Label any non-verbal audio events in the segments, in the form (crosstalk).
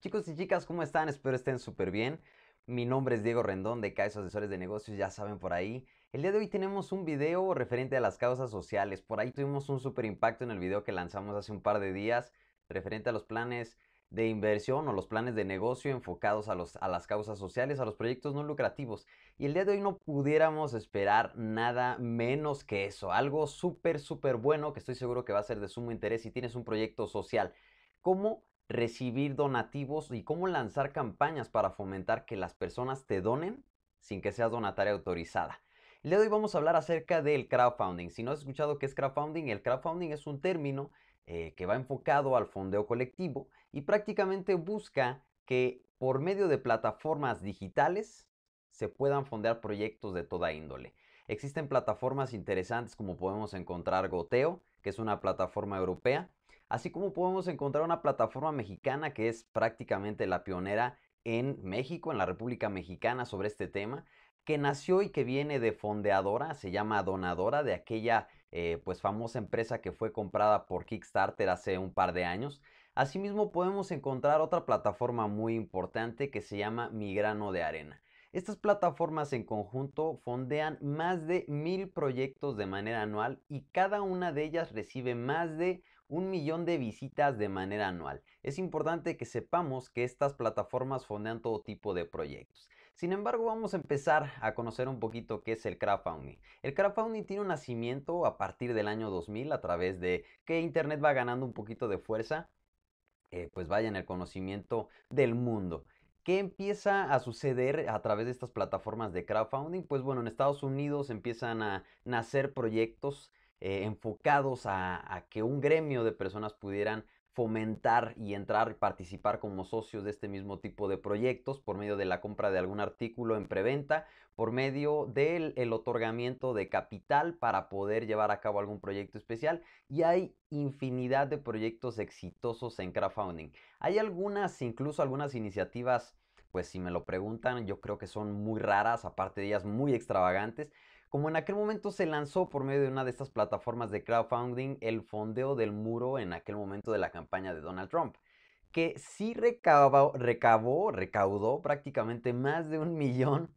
Chicos y chicas, ¿cómo están? Espero estén súper bien. Mi nombre es Diego Rendón de CAES Asesores de Negocios, ya saben por ahí. El día de hoy tenemos un video referente a las causas sociales. Por ahí tuvimos un súper impacto en el video que lanzamos hace un par de días referente a los planes de inversión o los planes de negocio enfocados a, los, a las causas sociales, a los proyectos no lucrativos. Y el día de hoy no pudiéramos esperar nada menos que eso. Algo súper, súper bueno que estoy seguro que va a ser de sumo interés si tienes un proyecto social. ¿Cómo recibir donativos y cómo lanzar campañas para fomentar que las personas te donen sin que seas donataria autorizada. El día hoy vamos a hablar acerca del crowdfunding. Si no has escuchado qué es crowdfunding, el crowdfunding es un término eh, que va enfocado al fondeo colectivo y prácticamente busca que por medio de plataformas digitales se puedan fondear proyectos de toda índole. Existen plataformas interesantes como podemos encontrar Goteo, que es una plataforma europea, así como podemos encontrar una plataforma mexicana que es prácticamente la pionera en México, en la República Mexicana sobre este tema, que nació y que viene de fondeadora, se llama Donadora, de aquella eh, pues famosa empresa que fue comprada por Kickstarter hace un par de años. Asimismo podemos encontrar otra plataforma muy importante que se llama Migrano de Arena. Estas plataformas en conjunto fondean más de mil proyectos de manera anual y cada una de ellas recibe más de un millón de visitas de manera anual. Es importante que sepamos que estas plataformas fondean todo tipo de proyectos. Sin embargo, vamos a empezar a conocer un poquito qué es el crowdfunding. El crowdfunding tiene un nacimiento a partir del año 2000 a través de que Internet va ganando un poquito de fuerza, eh, pues vaya en el conocimiento del mundo. ¿Qué empieza a suceder a través de estas plataformas de crowdfunding? Pues bueno, en Estados Unidos empiezan a nacer proyectos eh, enfocados a, que un gremio de personas pudieran fomentar y entrar y participar como socios de este mismo tipo de proyectos por medio de la compra de algún artículo en preventa, por medio del otorgamiento de capital para poder llevar a cabo algún proyecto especial y hay infinidad de proyectos exitosos en crowdfunding. Hay algunas, incluso algunas iniciativas pues si me lo preguntan, yo creo que son muy raras, aparte de ellas muy extravagantes, como en aquel momento se lanzó por medio de una de estas plataformas de crowdfunding el fondeo del muro en aquel momento de la campaña de Donald Trump que sí recabó, recaudó prácticamente más de un millón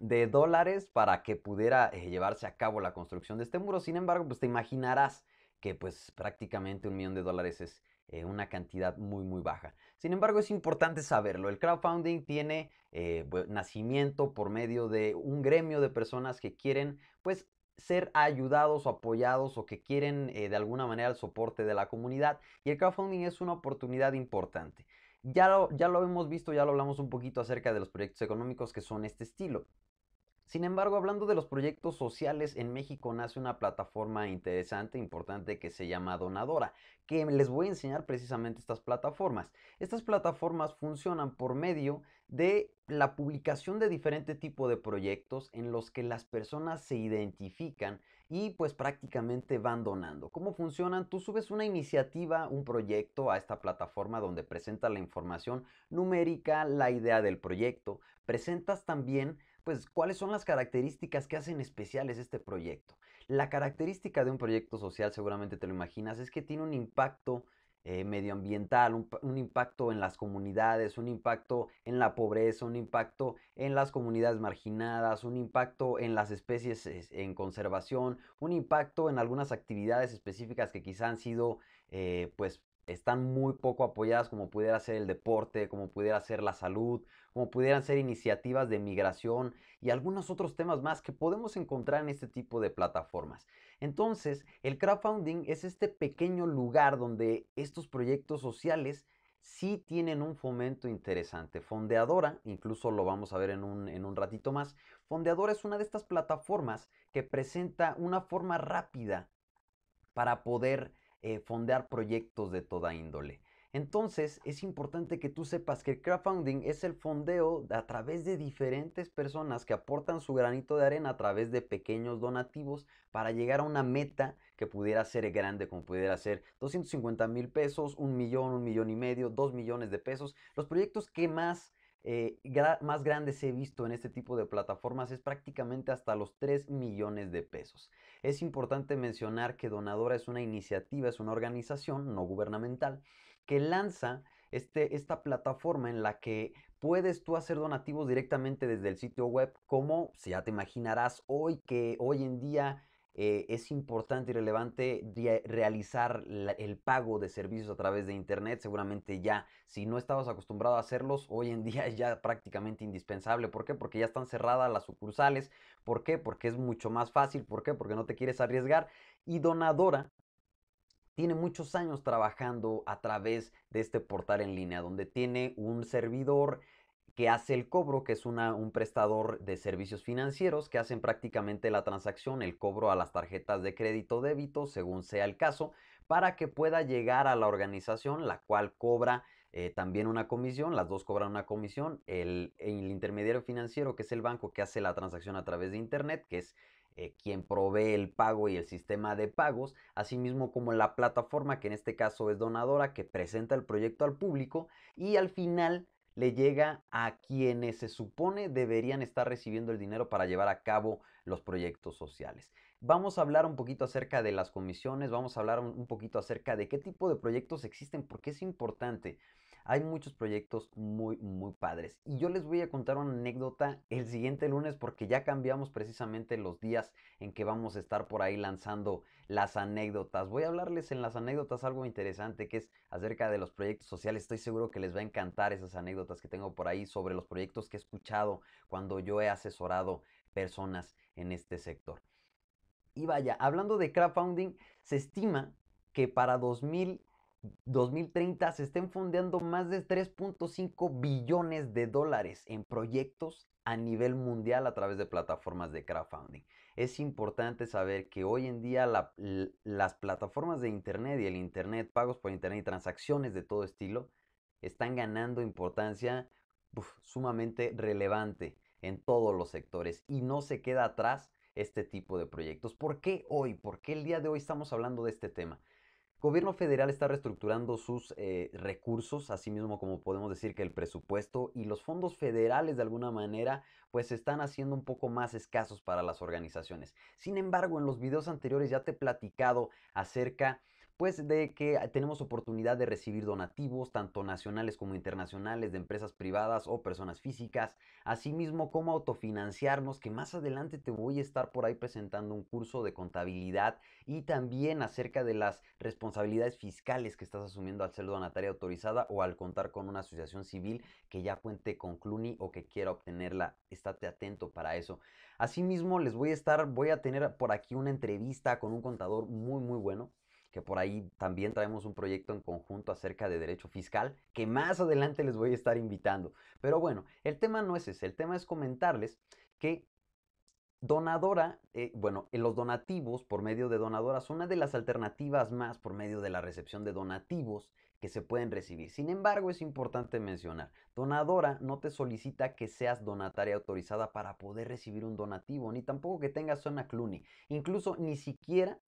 de dólares para que pudiera eh, llevarse a cabo la construcción de este muro. Sin embargo, pues te imaginarás que pues prácticamente un millón de dólares es eh, una cantidad muy muy baja. Sin embargo, es importante saberlo. El crowdfunding tiene eh, nacimiento por medio de un gremio de personas que quieren pues ser ayudados o apoyados o que quieren eh, de alguna manera el soporte de la comunidad y el crowdfunding es una oportunidad importante. Ya ya lo hemos visto, ya lo hablamos un poquito acerca de los proyectos económicos que son este estilo. Sin embargo, hablando de los proyectos sociales, en México nace una plataforma interesante, importante, que se llama Donadora, que les voy a enseñar precisamente estas plataformas. Estas plataformas funcionan por medio de la publicación de diferente tipo de proyectos en los que las personas se identifican y pues prácticamente van donando. ¿Cómo funcionan? Tú subes una iniciativa, un proyecto a esta plataforma donde presenta la información numérica, la idea del proyecto, presentas también pues, cuáles son las características que hacen especiales este proyecto. La característica de un proyecto social, seguramente te lo imaginas, es que tiene un impacto eh, medioambiental, un, impacto en las comunidades, un impacto en la pobreza, un impacto en las comunidades marginadas, un impacto en las especies en conservación, un impacto en algunas actividades específicas que quizá han sido, eh, pues, están muy poco apoyadas como pudiera ser el deporte, como pudiera ser la salud, como pudieran ser iniciativas de migración y algunos otros temas más que podemos encontrar en este tipo de plataformas. Entonces, el crowdfunding es este pequeño lugar donde estos proyectos sociales sí tienen un fomento interesante. Fondeadora, incluso lo vamos a ver en un, ratito más, Fondeadora es una de estas plataformas que presenta una forma rápida para poder eh, fondear proyectos de toda índole. Entonces es importante que tú sepas que el crowdfunding es el fondeo a través de diferentes personas que aportan su granito de arena a través de pequeños donativos para llegar a una meta que pudiera ser grande, como pudiera ser 250 mil pesos, un millón, un millón y medio, dos millones de pesos. Los proyectos que más eh, más grandes he visto en este tipo de plataformas es prácticamente hasta los 3 millones de pesos. Es importante mencionar que Donadora es una iniciativa, es una organización no gubernamental que lanza este, esta plataforma en la que puedes tú hacer donativos directamente desde el sitio web, como si ya te imaginarás hoy que hoy en día eh, es importante y relevante realizar el pago de servicios a través de Internet. Seguramente ya, si no estabas acostumbrado a hacerlos, hoy en día (laughs) es ya prácticamente indispensable. ¿Por qué? Porque ya están cerradas las sucursales. ¿Por qué? Porque es mucho más fácil. ¿Por qué? Porque no te quieres arriesgar. Y Donadora tiene muchos años trabajando a través de este portal en línea, donde tiene un servidor que hace el cobro, que es un prestador de servicios financieros que hacen prácticamente la transacción, el cobro a las tarjetas de crédito débito, según sea el caso, para que pueda llegar a la organización, la cual cobra eh, también una comisión, las dos cobran una comisión, el intermediario financiero, que es el banco que hace la transacción a través de Internet, que es eh, quien provee el pago y el sistema de pagos, asimismo como la plataforma que en este caso es donadora que presenta el proyecto al público y al final le llega a quienes se supone deberían estar recibiendo el dinero para llevar a cabo los proyectos sociales. Vamos a hablar un poquito acerca de las comisiones, vamos a hablar un poquito acerca de qué tipo de proyectos existen, porque es importante. Hay muchos proyectos muy, muy padres. Y yo les voy a contar una anécdota el siguiente lunes porque ya cambiamos precisamente los días en que vamos a estar por ahí lanzando las anécdotas. Voy a hablarles en las anécdotas algo interesante que es acerca de los proyectos sociales. Estoy seguro que les va a encantar esas anécdotas que tengo por ahí sobre los proyectos que he escuchado cuando yo he asesorado personas en este sector. Y vaya, hablando de crowdfunding, se estima que para 2000 2030 se estén fondeando más de 3.5 billones de dólares en proyectos a nivel mundial a través de plataformas de crowdfunding. Es importante saber que hoy en día las plataformas de Internet y el Internet, pagos por Internet y transacciones de todo estilo, están ganando importancia sumamente relevante en todos los sectores y no se queda atrás este tipo de proyectos. ¿Por qué hoy? ¿Por qué el día de hoy estamos hablando de este tema? gobierno federal está reestructurando sus eh, recursos, así mismo como podemos decir que el presupuesto y los fondos federales de alguna manera pues están haciendo un poco más escasos para las organizaciones. Sin embargo, en los videos anteriores ya te he platicado acerca pues de que ah, tenemos oportunidad de recibir donativos, tanto nacionales como internacionales, de empresas privadas o personas físicas, asimismo cómo autofinanciarnos, que más adelante te voy a estar por ahí presentando un curso de contabilidad y también acerca de las responsabilidades fiscales que estás asumiendo al ser donataria autorizada o al contar con una asociación civil que ya cuente con CLUNY o que quiera obtenerla. Estate atento para eso. Asimismo, les voy a estar, voy a tener por aquí una entrevista con un contador muy, muy bueno que por ahí también traemos un proyecto en conjunto acerca de derecho fiscal, que más adelante les voy a estar invitando. Pero bueno, el tema no es ese, el tema es comentarles que Donadora, eh, bueno, en eh, los donativos por medio de donadoras, una de las alternativas más por medio de la recepción de donativos que se pueden recibir. Sin embargo, es importante mencionar, donadora no te solicita que seas donataria autorizada para poder recibir un donativo, ni tampoco que tengas zona Cluny. Incluso ni siquiera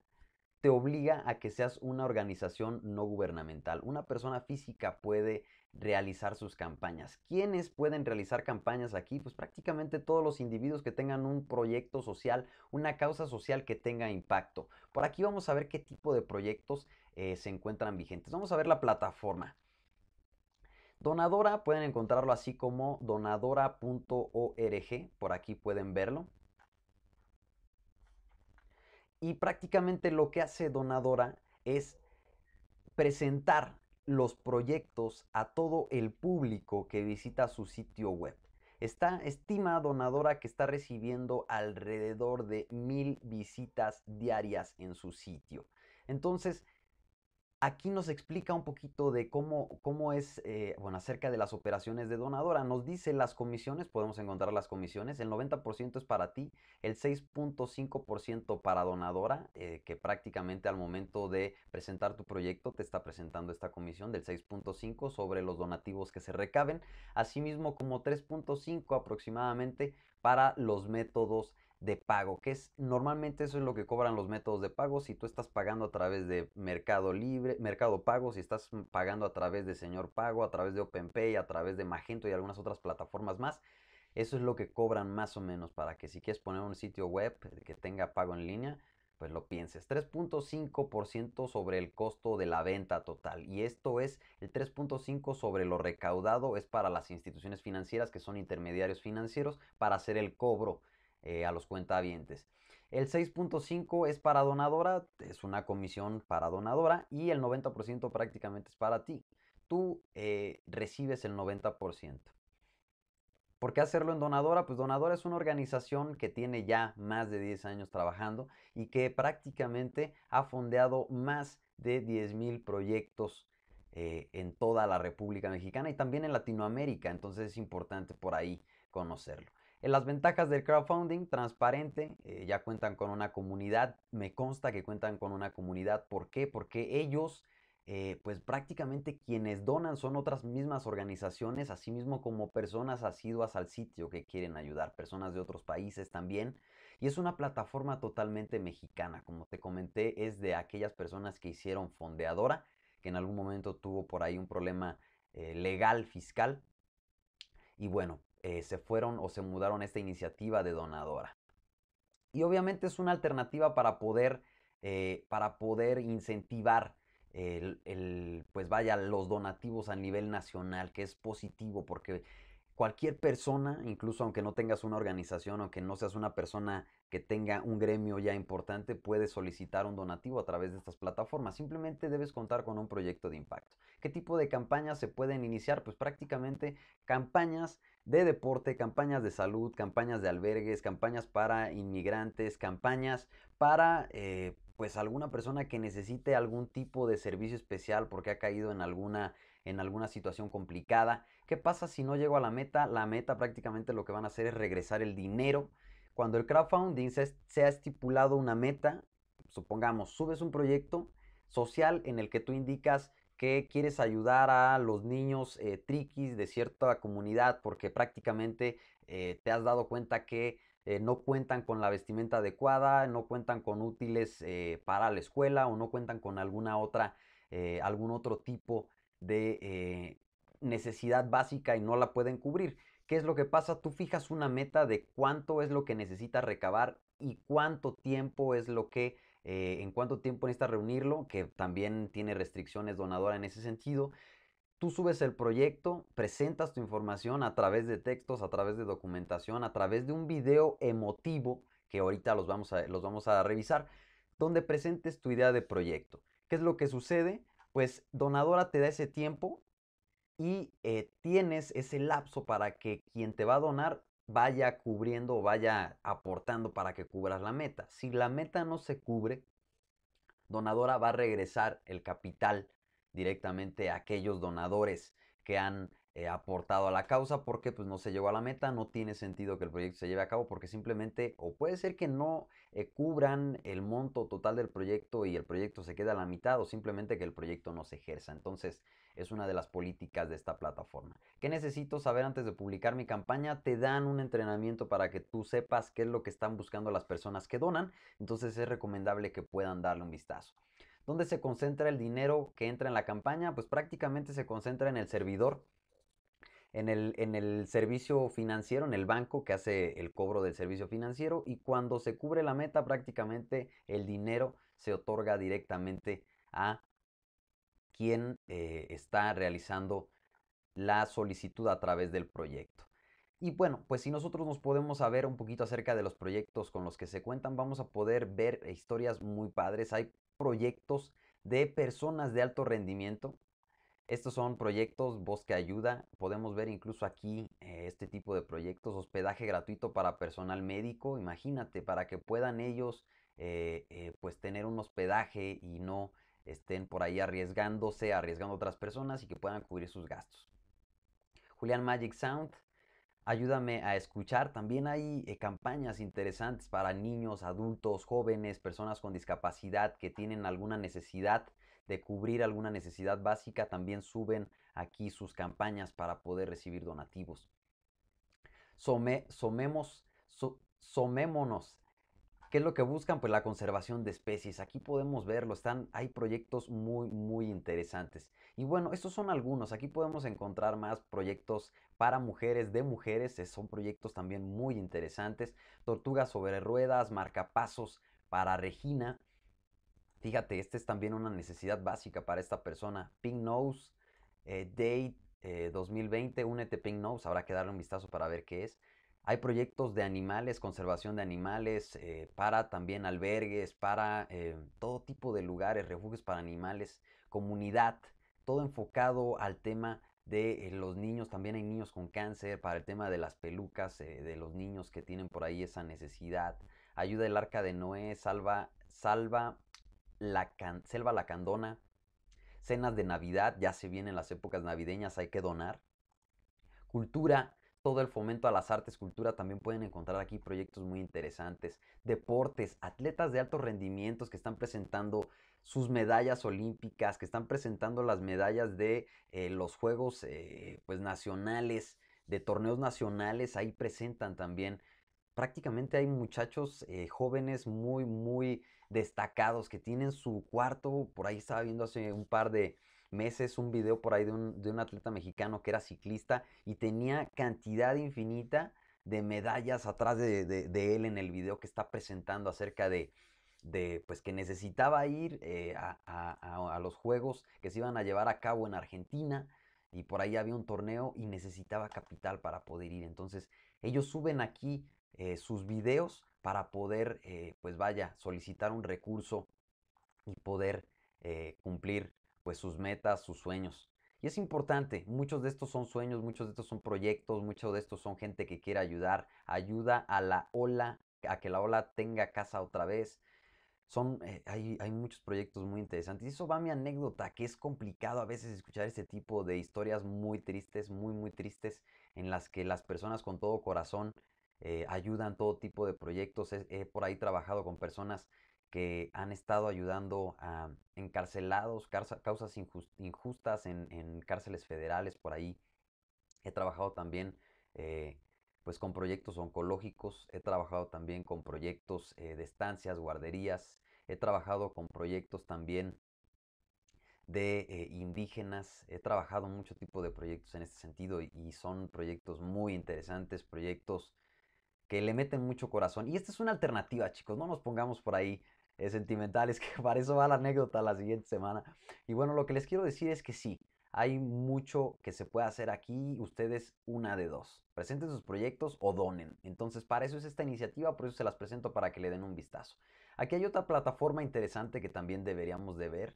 te obliga a que seas una organización no gubernamental. Una persona física puede realizar sus campañas. ¿Quiénes pueden realizar campañas aquí? Pues prácticamente todos los individuos que tengan un proyecto social, una causa social que tenga impacto. Por aquí vamos a ver qué tipo de proyectos eh, se encuentran vigentes. Vamos a ver la plataforma. Donadora pueden encontrarlo así como donadora.org, por aquí pueden verlo y prácticamente lo que hace Donadora es presentar los proyectos a todo el público que visita su sitio web. Está estima donadora que está recibiendo alrededor de mil visitas diarias en su sitio. Entonces, Aquí nos explica un poquito de cómo, cómo es, eh, bueno, acerca de las operaciones de donadora. Nos dice las comisiones, podemos encontrar las comisiones. El 90% es para ti, el 6.5% para donadora, eh, que prácticamente al momento de presentar tu proyecto te está presentando esta comisión del 6.5 sobre los donativos que se recaben. Asimismo, como 3.5 aproximadamente para los métodos de pago, que es normalmente eso es lo que cobran los métodos de pago. Si tú estás pagando a través de Mercado Libre, Mercado Pago, si estás pagando a través de Señor Pago, a través de OpenPay, a través de Magento y algunas otras plataformas más, eso es lo que cobran más o menos para que si quieres poner un sitio web que tenga pago en línea, pues lo pienses. 3.5% sobre el costo de la venta total. Y esto es el 3.5 sobre lo recaudado es para las instituciones financieras que son intermediarios financieros para hacer el cobro eh, a los cuentavientes. El 6.5 es para donadora, es una comisión para donadora y el 90% prácticamente es para ti. Tú eh, recibes el 90%. ¿Por qué hacerlo en Donadora? Pues Donadora es una organización que tiene ya más de 10 años trabajando y que prácticamente ha fondeado más de 10.000 proyectos eh, en toda la República Mexicana y también en Latinoamérica. Entonces es importante por ahí conocerlo. En las ventajas del crowdfunding transparente, eh, ya cuentan con una comunidad, me consta que cuentan con una comunidad, ¿por qué? Porque ellos, eh, pues prácticamente quienes donan son otras mismas organizaciones, así mismo como personas asiduas al sitio que quieren ayudar, personas de otros países también, y es una plataforma totalmente mexicana, como te comenté, es de aquellas personas que hicieron fondeadora, que en algún momento tuvo por ahí un problema eh, legal, fiscal, y bueno, eh, se fueron o se mudaron a esta iniciativa de donadora. Y obviamente es una alternativa para poder, eh, para poder incentivar el, pues vaya, los donativos a nivel nacional, que es positivo porque cualquier persona, incluso aunque no tengas una organización, aunque no seas una persona que tenga un gremio ya importante, puede solicitar un donativo a través de estas plataformas. Simplemente debes contar con un proyecto de impacto. ¿Qué tipo de campañas se pueden iniciar? Pues prácticamente campañas de deporte, campañas de salud, campañas de albergues, campañas para inmigrantes, campañas para eh, pues alguna persona que necesite algún tipo de servicio especial porque ha caído en alguna, en alguna situación complicada. ¿Qué pasa si no llego a la meta? La meta prácticamente lo que van a hacer es regresar el dinero. Cuando el crowdfunding se ha estipulado una meta, supongamos, subes un proyecto social en el que tú indicas que quieres ayudar a los niños eh, triquis de cierta comunidad porque prácticamente eh, te has dado cuenta que eh, no cuentan con la vestimenta adecuada, no cuentan con útiles para la escuela o no cuentan con alguna otra, algún otro tipo de necesidad básica y no la pueden cubrir. ¿Qué es lo que pasa? Tú fijas una meta de cuánto es lo que necesitas recabar y cuánto tiempo es lo que eh, en cuánto tiempo necesitas reunirlo, que también tiene restricciones donadora en ese sentido. Tú subes el proyecto, presentas tu información a través de textos, a través de documentación, a través de un video emotivo, que ahorita los vamos a, revisar, donde presentes tu idea de proyecto. ¿Qué es lo que sucede? Pues donadora te da ese tiempo y eh, tienes ese lapso para que quien te va a donar vaya cubriendo vaya aportando para que cubras la meta. Si la meta no se cubre, donadora va a regresar el capital directamente a aquellos donadores que han eh, aportado a la causa porque pues no se llegó a la meta, no tiene sentido que el proyecto se lleve a cabo porque simplemente o puede ser que no eh, cubran el monto total del proyecto y el proyecto se queda a la mitad o simplemente que el proyecto no se ejerza. Entonces es una de las políticas de esta plataforma. ¿Qué necesito saber antes de publicar mi campaña? Te dan un entrenamiento para que tú sepas qué es lo que están buscando las personas que donan, entonces es recomendable que puedan darle un vistazo. ¿Dónde se concentra el dinero que entra en la campaña? Pues prácticamente se concentra en el servidor en el, servicio financiero, en el banco que hace el cobro del servicio financiero y cuando se cubre la meta prácticamente el dinero se otorga directamente a quien eh, está realizando la solicitud a través del proyecto. Y bueno, pues si nosotros nos podemos saber un poquito acerca de los proyectos con los que se cuentan, vamos a poder ver eh, historias muy padres. Hay proyectos de personas de alto rendimiento estos son proyectos Bosque Ayuda. Podemos ver incluso aquí eh, este tipo de proyectos. Hospedaje gratuito para personal médico. Imagínate, para que puedan ellos eh, eh, pues tener un hospedaje y no estén por ahí arriesgándose, arriesgando a otras personas y que puedan cubrir sus gastos. Julián Magic Sound. Ayúdame a escuchar. También hay campañas interesantes para niños, adultos, jóvenes, personas con discapacidad que tienen alguna necesidad de cubrir alguna necesidad básica, también suben aquí sus campañas para poder recibir donativos. somemos, somémonos. ¿Qué es lo que buscan? Pues la conservación de especies. Aquí podemos verlo, están, hay proyectos muy, muy interesantes. Y bueno, estos son algunos. Aquí podemos encontrar más proyectos para mujeres, de mujeres. Son proyectos también muy interesantes. Tortugas sobre ruedas, marcapasos para Regina, Fíjate, esta es también una necesidad básica para esta persona. Pink Nose, eh, Date 2020, eh, únete Pink Nose, habrá que darle un vistazo para ver qué es. Hay proyectos de animales, conservación de animales, eh, para también albergues, para todo tipo de lugares, refugios para animales, comunidad, todo enfocado al tema de los niños, también hay niños con cáncer, para el tema de las pelucas, de los niños que tienen por ahí esa necesidad. Ayuda el arca de Noé, salva, salva la Selva Lacandona, cenas de Navidad, ya se vienen las épocas navideñas, hay que donar. Cultura, todo el fomento a las artes, cultura, también pueden encontrar aquí proyectos muy interesantes. Deportes, atletas de altos rendimientos que están presentando sus medallas olímpicas, que están presentando las medallas de eh, los Juegos eh, pues, Nacionales, de torneos nacionales, ahí presentan también prácticamente hay muchachos eh, jóvenes muy, muy destacados que tienen su cuarto. Por ahí estaba viendo hace un par de meses un video por ahí de un, de un atleta mexicano que era ciclista y tenía cantidad infinita de medallas atrás de, él en el video que está presentando acerca de, de pues que necesitaba ir eh, a, a, los juegos que se iban a llevar a cabo en Argentina y por ahí había un torneo y necesitaba capital para poder ir. Entonces ellos suben aquí eh, sus videos para poder, eh, pues vaya, solicitar un recurso y poder eh, cumplir pues sus metas, sus sueños. Y es importante, muchos de estos son sueños, muchos de estos son proyectos, muchos de estos son gente que quiere ayudar, ayuda a la ola, a que la ola tenga casa otra vez. Son, hay, hay, muchos proyectos muy interesantes. Y eso va a mi anécdota, que es complicado a veces escuchar este tipo de historias muy tristes, muy, muy tristes, en las que las personas con todo corazón eh, ayudan todo tipo de proyectos. He, por ahí trabajado con personas que han estado ayudando a encarcelados, causas injustas en, cárceles federales, por ahí. He trabajado también eh, pues con proyectos oncológicos, he trabajado también con proyectos eh, de estancias, guarderías, he trabajado con proyectos también de indígenas, he trabajado mucho tipo de proyectos en este sentido y son proyectos muy interesantes, proyectos que le meten mucho corazón. Y esta es una alternativa, chicos, no nos pongamos por ahí eh, sentimentales, (laughs) que para eso va la anécdota la siguiente semana. Y bueno, lo que les quiero decir es que sí, hay mucho que se puede hacer aquí, ustedes una de dos. Presenten sus proyectos o donen. Entonces, para eso es esta iniciativa, por eso se las presento para que le den un vistazo. Aquí hay otra plataforma interesante que también deberíamos de ver.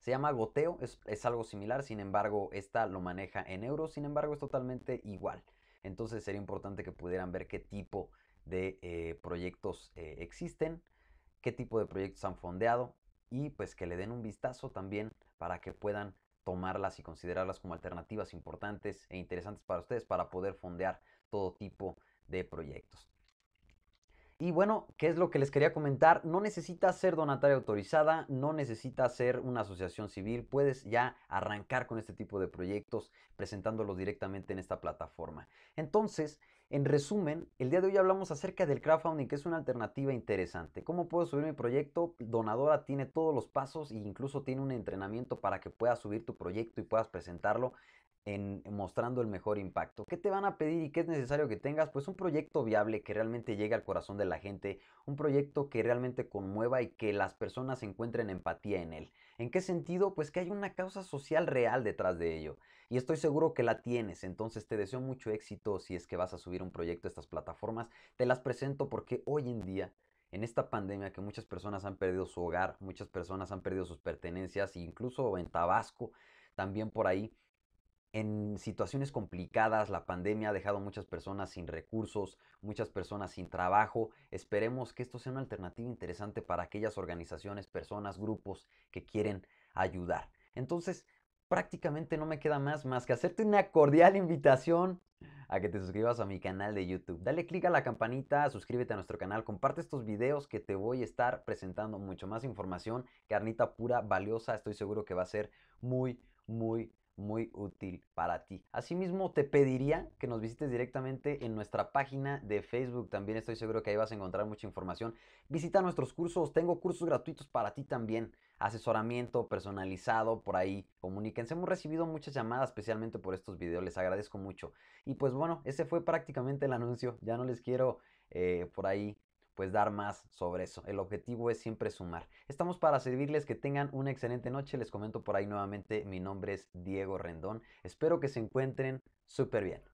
Se llama Goteo, es, es algo similar, sin embargo, esta lo maneja en euros, sin embargo, es totalmente igual entonces sería importante que pudieran ver qué tipo de eh, proyectos eh, existen, qué tipo de proyectos han fondeado y pues que le den un vistazo también para que puedan tomarlas y considerarlas como alternativas importantes e interesantes para ustedes para poder fondear todo tipo de proyectos. Y bueno, ¿qué es lo que les quería comentar? No necesitas ser donataria autorizada, no necesitas ser una asociación civil, puedes ya arrancar con este tipo de proyectos presentándolos directamente en esta plataforma. Entonces, en resumen, el día de hoy hablamos acerca del crowdfunding, que es una alternativa interesante. ¿Cómo puedo subir mi proyecto? Donadora tiene todos los pasos e incluso tiene un entrenamiento para que puedas subir tu proyecto y puedas presentarlo en mostrando el mejor impacto. ¿Qué te van a pedir y qué es necesario que tengas? Pues un proyecto viable que realmente llegue al corazón de la gente, un proyecto que realmente conmueva y que las personas encuentren empatía en él. ¿En qué sentido? Pues que hay una causa social real detrás de ello. Y estoy seguro que la tienes, entonces te deseo mucho éxito si es que vas a subir un proyecto a estas plataformas. Te las presento porque hoy en día en esta pandemia que muchas personas han perdido su hogar, muchas personas han perdido sus pertenencias, incluso en Tabasco, también por ahí, en situaciones complicadas, la pandemia ha dejado muchas personas sin recursos, muchas personas sin trabajo. Esperemos que esto sea una alternativa interesante para aquellas organizaciones, personas, grupos que quieren ayudar. Entonces, prácticamente no me queda más más que hacerte una cordial invitación a que te suscribas a mi canal de YouTube. Dale click a la campanita, suscríbete a nuestro canal, comparte estos videos que te voy a estar presentando mucho más información, carnita pura, valiosa, estoy seguro que va a ser muy, muy muy útil para ti. Asimismo, te pediría que nos visites directamente en nuestra página de Facebook. También estoy seguro que ahí vas a encontrar mucha información. Visita nuestros cursos. Tengo cursos gratuitos para ti también. Asesoramiento personalizado por ahí. Comuníquense. Hemos recibido muchas llamadas, especialmente por estos videos. Les agradezco mucho. Y pues bueno, ese fue prácticamente el anuncio. Ya no les quiero eh, por ahí pues dar más sobre eso. El objetivo es siempre sumar. Estamos para servirles, que tengan una excelente noche. Les comento por ahí nuevamente, mi nombre es Diego Rendón. Espero que se encuentren súper bien.